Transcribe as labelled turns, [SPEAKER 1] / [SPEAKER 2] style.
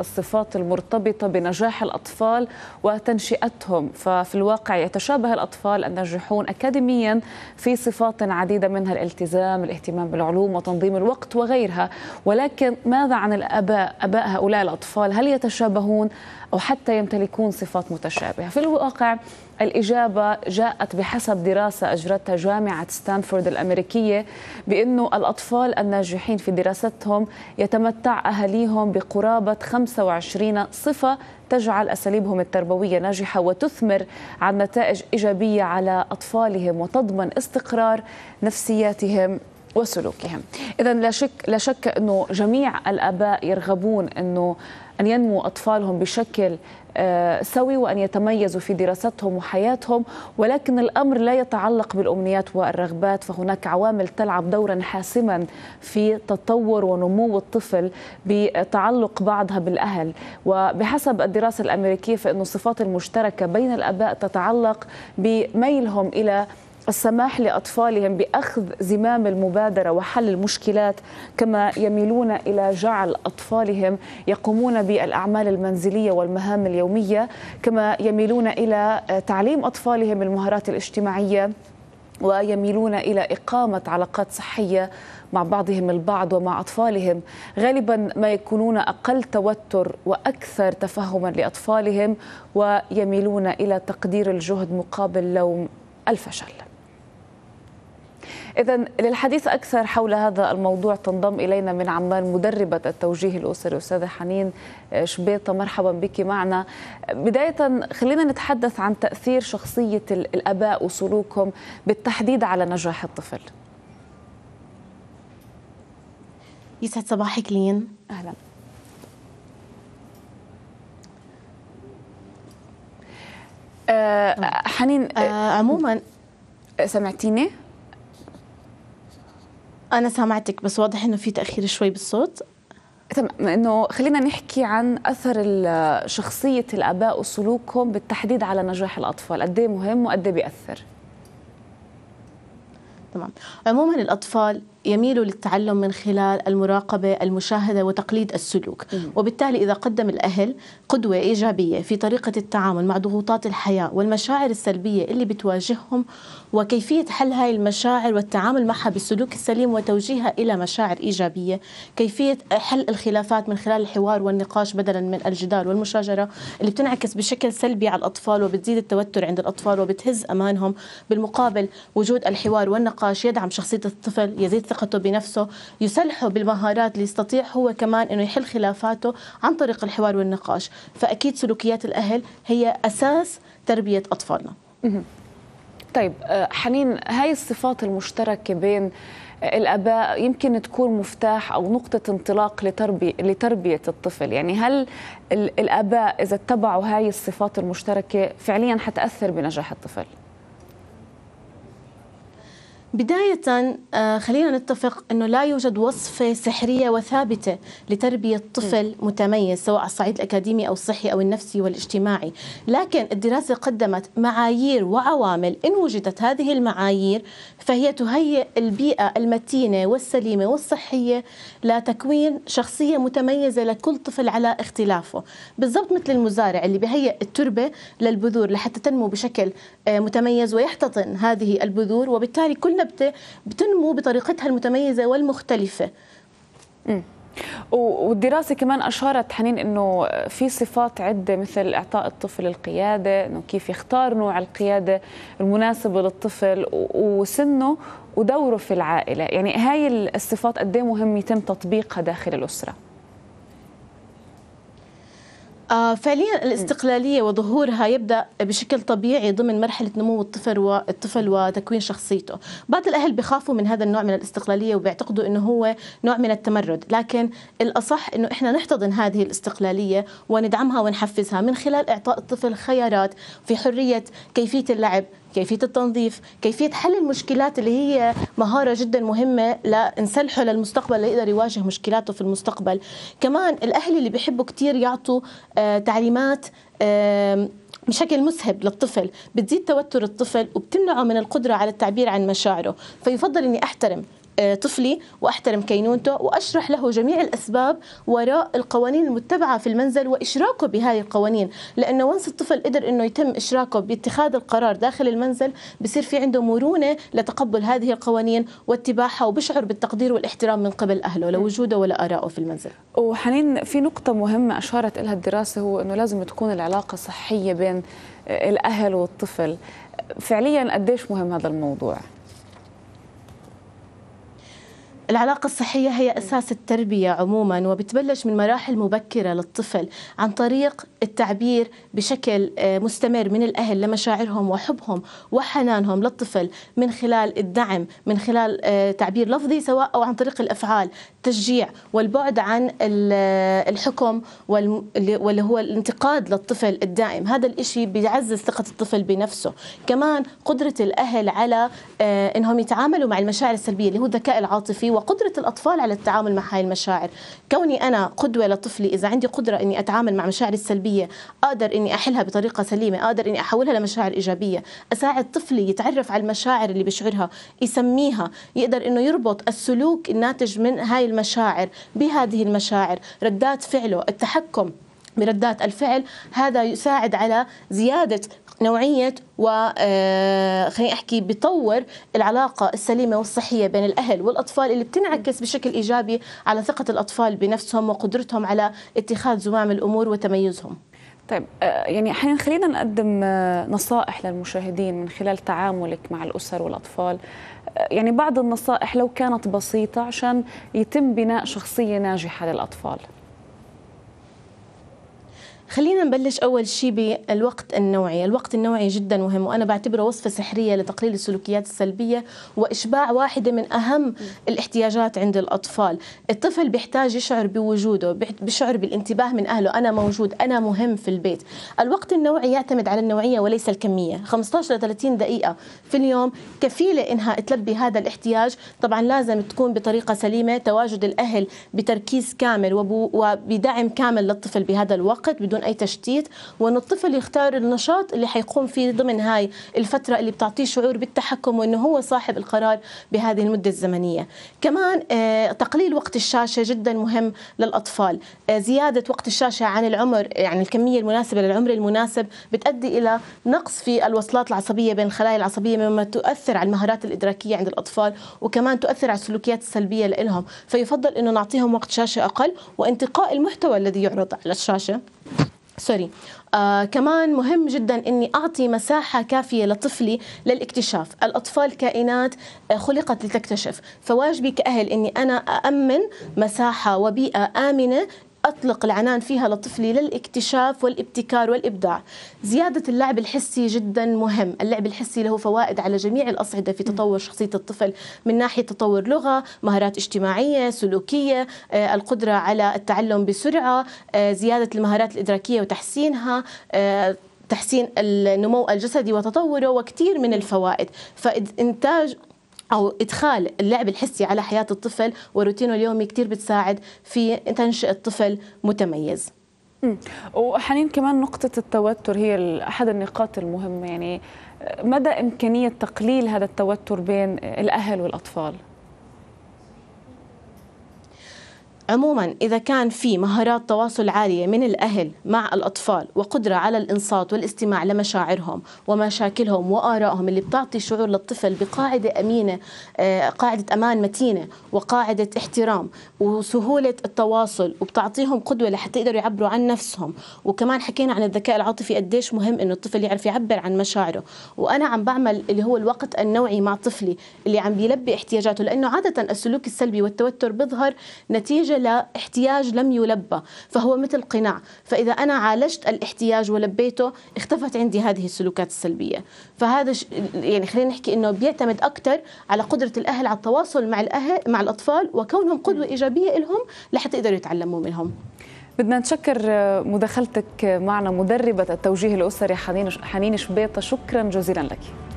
[SPEAKER 1] الصفات المرتبطة بنجاح الأطفال وتنشئتهم ففي الواقع يتشابه الأطفال الناجحون أكاديميا في صفات عديدة منها الالتزام الاهتمام بالعلوم وتنظيم الوقت وغيرها ولكن ماذا عن الأباء أباء هؤلاء الأطفال هل يتشابهون أو حتى يمتلكون صفات متشابهة في الواقع الإجابة جاءت بحسب دراسة أجرتها جامعة ستانفورد الأمريكية بأنه الأطفال الناجحين في دراستهم يتمتع أهليهم بقرابة 25 صفة تجعل أساليبهم التربوية ناجحة وتثمر عن نتائج إيجابية على أطفالهم وتضمن استقرار نفسياتهم وسلوكهم إذا لا شك, لا شك أنه جميع الآباء يرغبون أنه أن ينمو أطفالهم بشكل آه، سوي وأن يتميزوا في دراستهم وحياتهم ولكن الأمر لا يتعلق بالأمنيات والرغبات فهناك عوامل تلعب دورا حاسما في تطور ونمو الطفل بتعلق بعضها بالأهل وبحسب الدراسة الأمريكية فإن الصفات المشتركة بين الآباء تتعلق بميلهم إلى السماح لاطفالهم باخذ زمام المبادره وحل المشكلات كما يميلون الى جعل اطفالهم يقومون بالاعمال المنزليه والمهام اليوميه كما يميلون الى تعليم اطفالهم المهارات الاجتماعيه ويميلون الى اقامه علاقات صحيه مع بعضهم البعض ومع اطفالهم غالبا ما يكونون اقل توتر واكثر تفهما لاطفالهم ويميلون الى تقدير الجهد مقابل لوم الفشل إذا للحديث أكثر حول هذا الموضوع تنضم إلينا من عمان مدربة التوجيه الأسري أستاذة حنين آه، شبيطة مرحبا بك معنا بداية خلينا نتحدث عن تأثير شخصية الأباء وسلوكهم بالتحديد على نجاح الطفل
[SPEAKER 2] يسعد صباحك لين أهلا أه حنين آه،, أه عموما سمعتيني؟ انا سامعتك بس واضح انه في تاخير شوي بالصوت تمام انه خلينا نحكي
[SPEAKER 1] عن اثر شخصيه الاباء وسلوكهم بالتحديد على نجاح الاطفال قد إيه مهم وقد إيه بياثر
[SPEAKER 2] تمام عموما الاطفال يميل للتعلم من خلال المراقبة المشاهدة وتقليد السلوك وبالتالي إذا قدم الأهل قدوة إيجابية في طريقة التعامل مع ضغوطات الحياة والمشاعر السلبية اللي بتواجههم وكيفية حل هاي المشاعر والتعامل معها بالسلوك السليم وتوجيهها إلى مشاعر إيجابية كيفية حل الخلافات من خلال الحوار والنقاش بدلا من الجدال والمشاجرة اللي بتنعكس بشكل سلبي على الأطفال وبتزيد التوتر عند الأطفال وبتهز أمانهم بالمقابل وجود الحوار والنقاش يدعم شخصية الطفل يزيد ثقته بنفسه يسلحه بالمهارات اللي يستطيع هو كمان انه يحل خلافاته عن طريق الحوار والنقاش فاكيد سلوكيات الاهل هي اساس تربيه اطفالنا طيب
[SPEAKER 1] آه، حنين هاي الصفات المشتركه بين الاباء يمكن تكون مفتاح او نقطه انطلاق لتربيه لتربيه الطفل يعني هل الاباء اذا اتبعوا هاي الصفات المشتركه فعليا حتاثر بنجاح الطفل
[SPEAKER 2] بداية آه، خلينا نتفق أنه لا يوجد وصفة سحرية وثابتة لتربية طفل متميز سواء على الصعيد الأكاديمي أو الصحي أو النفسي والاجتماعي لكن الدراسة قدمت معايير وعوامل إن وجدت هذه المعايير فهي تهيئ البيئة المتينة والسليمة والصحية لتكوين شخصية متميزة لكل طفل على اختلافه بالضبط مثل المزارع اللي بهيئ التربة للبذور لحتى تنمو بشكل آه، متميز ويحتضن هذه البذور وبالتالي كلنا الدولة بتنمو بطريقتها المتميزة والمختلفة م. والدراسة كمان أشارت حنين
[SPEAKER 1] أنه في صفات عدة مثل إعطاء الطفل القيادة أنه كيف يختار نوع القيادة المناسبة للطفل وسنه ودوره في العائلة يعني هاي الصفات قد إيه مهم يتم تطبيقها داخل الأسرة
[SPEAKER 2] آه، فعليا الاستقلاليه وظهورها يبدا بشكل طبيعي ضمن مرحله نمو الطفل والطفل وتكوين شخصيته بعض الاهل بخافوا من هذا النوع من الاستقلاليه وبيعتقدوا انه هو نوع من التمرد لكن الاصح انه احنا نحتضن هذه الاستقلاليه وندعمها ونحفزها من خلال اعطاء الطفل خيارات في حريه كيفيه اللعب كيفية التنظيف كيفية حل المشكلات اللي هي مهارة جدا مهمة لنسلحه للمستقبل ليقدر يواجه مشكلاته في المستقبل كمان الأهل اللي بيحبوا كتير يعطوا آه، تعليمات آه، بشكل مسهب للطفل بتزيد توتر الطفل وبتمنعه من القدرة على التعبير عن مشاعره فيفضل أني أحترم آه، طفلي واحترم كينونته واشرح له جميع الاسباب وراء القوانين المتبعه في المنزل واشراكه بهذه القوانين لانه ونس الطفل قدر انه يتم اشراكه باتخاذ القرار داخل المنزل بصير في عنده مرونه لتقبل هذه القوانين واتباعها وبشعر بالتقدير والاحترام من قبل اهله لوجوده ولا ارائه في المنزل
[SPEAKER 1] وحنين في نقطه مهمه اشارت لها الدراسه هو انه لازم تكون العلاقه صحيه بين آه، الاهل والطفل
[SPEAKER 2] فعليا قديش مهم هذا الموضوع العلاقة الصحية هي أساس التربية عموما وبتبلش من مراحل مبكرة للطفل عن طريق التعبير بشكل آه، مستمر من الأهل لمشاعرهم وحبهم وحنانهم للطفل من خلال الدعم من خلال آه، تعبير لفظي سواء أو عن طريق الأفعال تشجيع والبعد عن آه، الحكم واللي هو الانتقاد للطفل الدائم هذا الإشي بيعزز ثقة الطفل بنفسه كمان قدرة الأهل على أنهم يتعاملوا مع المشاعر السلبية اللي هو الذكاء العاطفي وقدرة الأطفال على التعامل مع هاي المشاعر كوني أنا قدوة لطفلي إذا عندي قدرة أني أتعامل مع مشاعري السلبية قادر أني أحلها بطريقة سليمة قادر أني أحولها لمشاعر إيجابية أساعد طفلي يتعرف على المشاعر اللي بيشعرها يسميها يقدر أنه يربط السلوك الناتج من هاي المشاعر بهذه المشاعر ردات فعله التحكم بردات الفعل هذا يساعد على زيادة نوعية و آه، خليني احكي بطور العلاقه السليمه والصحيه بين الاهل والاطفال اللي بتنعكس بشكل ايجابي على ثقه الاطفال بنفسهم وقدرتهم على اتخاذ زمام الامور وتميزهم. طيب آه، يعني احيانا خلينا نقدم آه، نصائح للمشاهدين
[SPEAKER 1] من خلال تعاملك مع الاسر والاطفال يعني بعض النصائح لو كانت بسيطه
[SPEAKER 2] عشان يتم بناء شخصيه ناجحه للاطفال. خلينا نبلش أول شيء بالوقت النوعي الوقت النوعي جدا مهم وأنا بعتبره وصفة سحرية لتقليل السلوكيات السلبية وإشباع واحدة من أهم الاحتياجات عند الأطفال الطفل بيحتاج يشعر بوجوده بيشعر بالانتباه من أهله أنا موجود أنا مهم في البيت الوقت النوعي يعتمد على النوعية وليس الكمية 15 ل 30 دقيقة في اليوم كفيلة إنها تلبي هذا الاحتياج طبعا لازم تكون بطريقة سليمة تواجد الأهل بتركيز كامل وبدعم كامل للطفل بهذا الوقت بدون بدون اي تشتيت وانه الطفل يختار النشاط اللي حيقوم فيه ضمن هاي الفتره اللي بتعطيه شعور بالتحكم وانه هو صاحب القرار بهذه المده الزمنيه كمان آه، تقليل وقت الشاشه جدا مهم للاطفال آه، زياده وقت الشاشه عن العمر يعني الكميه المناسبه للعمر المناسب بتؤدي الى نقص في الوصلات العصبيه بين الخلايا العصبيه مما تؤثر على المهارات الادراكيه عند الاطفال وكمان تؤثر على السلوكيات السلبيه لهم فيفضل انه نعطيهم وقت شاشه اقل وانتقاء المحتوى الذي يعرض على الشاشه سوري آه كمان مهم جدا اني اعطي مساحه كافيه لطفلي للاكتشاف، الاطفال كائنات آه، خلقت لتكتشف، فواجبي كاهل اني انا اامن مساحه وبيئه امنه أطلق العنان فيها لطفلي للاكتشاف والابتكار والإبداع زيادة اللعب الحسي جدا مهم اللعب الحسي له فوائد على جميع الأصعدة في تطور شخصية الطفل من ناحية تطور لغة مهارات اجتماعية سلوكية آه، القدرة على التعلم بسرعة آه، زيادة المهارات الإدراكية وتحسينها آه، تحسين النمو الجسدي وتطوره وكثير من الفوائد فإنتاج او ادخال اللعب الحسي على حياه الطفل وروتينه اليومي كثير بتساعد في تنشئه طفل متميز وحنين كمان نقطة التوتر هي أحد النقاط المهمة يعني آه،
[SPEAKER 1] مدى إمكانية تقليل هذا التوتر بين الأهل والأطفال؟
[SPEAKER 2] عموما إذا كان في مهارات تواصل عالية من الأهل مع الأطفال وقدرة على الإنصات والاستماع لمشاعرهم ومشاكلهم وآرائهم اللي بتعطي شعور للطفل بقاعدة أمينة آه، قاعدة أمان متينة وقاعدة احترام وسهولة التواصل وبتعطيهم قدوة لحتى يقدروا يعبروا عن نفسهم وكمان حكينا عن الذكاء العاطفي قديش مهم إنه الطفل يعرف يعبر عن مشاعره وأنا عم بعمل اللي هو الوقت النوعي مع طفلي اللي عم بيلبي احتياجاته لأنه عادة السلوك السلبي والتوتر بيظهر نتيجة على احتياج لم يلبى فهو مثل قناع فإذا أنا عالجت الاحتياج ولبيته اختفت عندي هذه السلوكات السلبية فهذا ش... يعني خلينا نحكي أنه بيعتمد أكثر على قدرة الأهل على التواصل مع الأهل مع الأطفال وكونهم قدوة إيجابية لهم لحتى يقدروا يتعلموا منهم بدنا نشكر آه،
[SPEAKER 1] مداخلتك معنا مدربة التوجيه الأسري حنين شبيطة شكرا جزيلا لك